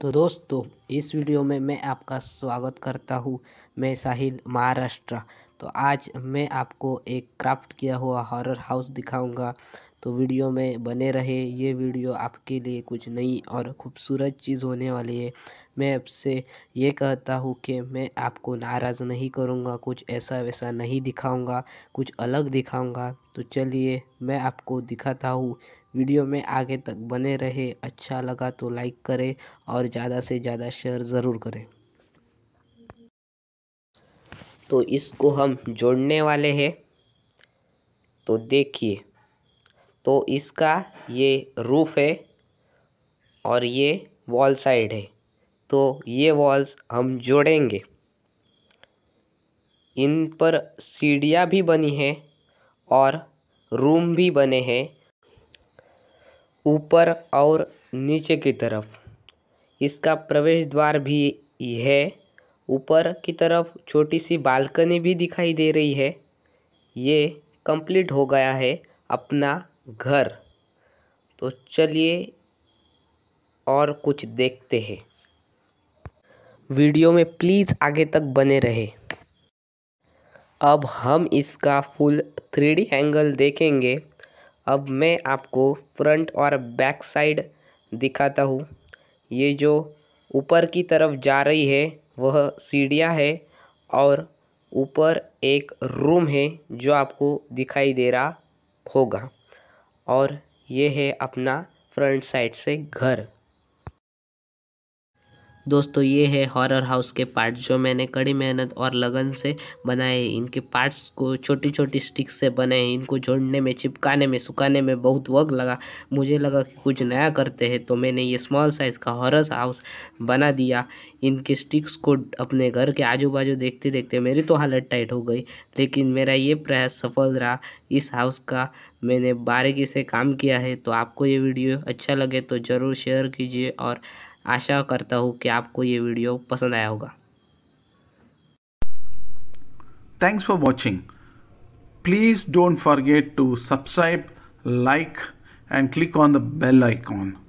तो दोस्तों इस वीडियो में मैं आपका स्वागत करता हूँ मैं साहिल महाराष्ट्र तो आज मैं आपको एक क्राफ्ट किया हुआ हॉरर हाउस दिखाऊंगा तो वीडियो में बने रहे ये वीडियो आपके लिए कुछ नई और ख़ूबसूरत चीज़ होने वाली है मैं आपसे ये कहता हूँ कि मैं आपको नाराज़ नहीं करूँगा कुछ ऐसा वैसा नहीं दिखाऊँगा कुछ अलग दिखाऊँगा तो चलिए मैं आपको दिखाता हूँ वीडियो में आगे तक बने रहे अच्छा लगा तो लाइक करें और ज़्यादा से ज़्यादा शेयर ज़रूर करें तो इसको हम जोड़ने वाले हैं तो देखिए तो इसका ये रूफ़ है और ये वॉल साइड है तो ये वॉल्स हम जोड़ेंगे इन पर सीढ़ियाँ भी बनी है और रूम भी बने हैं ऊपर और नीचे की तरफ इसका प्रवेश द्वार भी है ऊपर की तरफ छोटी सी बालकनी भी दिखाई दे रही है ये कंप्लीट हो गया है अपना घर तो चलिए और कुछ देखते हैं वीडियो में प्लीज़ आगे तक बने रहे अब हम इसका फुल थ्री एंगल देखेंगे अब मैं आपको फ्रंट और बैक साइड दिखाता हूँ ये जो ऊपर की तरफ जा रही है वह सीढ़ियाँ है और ऊपर एक रूम है जो आपको दिखाई दे रहा होगा और ये है अपना फ्रंट साइड से घर दोस्तों ये है हॉरर हाउस के पार्ट्स जो मैंने कड़ी मेहनत और लगन से बनाए इनके पार्ट्स को छोटी छोटी स्टिक से बनाए इनको जोड़ने में चिपकाने में सुखाने में बहुत वक्त लगा मुझे लगा कि कुछ नया करते हैं तो मैंने ये स्मॉल साइज़ का हॉरर हाउस बना दिया इनके स्टिक्स को अपने घर के आजू बाजू देखते देखते मेरी तो हालत टाइट हो गई लेकिन मेरा ये प्रयास सफल रहा इस हाउस का मैंने बारीकी से काम किया है तो आपको ये वीडियो अच्छा लगे तो ज़रूर शेयर कीजिए और आशा करता हूँ कि आपको ये वीडियो पसंद आया होगा thanks for watching please don't forget to subscribe like and click on the bell icon